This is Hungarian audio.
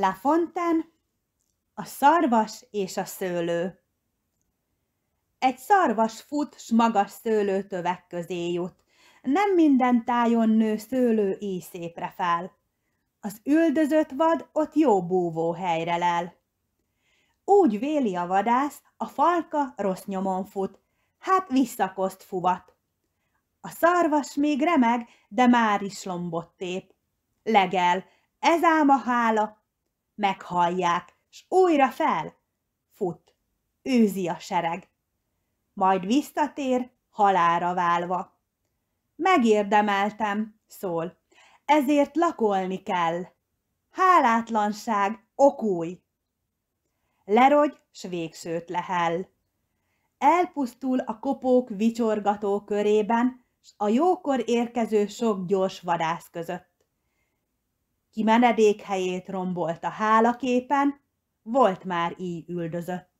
La Fontaine, a szarvas és a szőlő. Egy szarvas fut, s magas szőlőtövek közé jut. Nem minden tájon nő szőlő így szépre fel. Az üldözött vad ott jó búvó helyre lel. Úgy véli a vadász, a falka rossz nyomon fut, hát visszakoszt fuvat. A szarvas még remeg, de már is lombot tép. Legel, ez ám a hála, meghallják, s újra fel, fut, őzi a sereg. Majd visszatér, halára válva. Megérdemeltem, szól, ezért lakolni kell. Hálátlanság, okúj! Lerogy, s végsőt lehel. Elpusztul a kopók vicsorgató körében, s a jókor érkező sok gyors vadász között ki menedékhelyét rombolt a hálaképen, volt már így üldözött.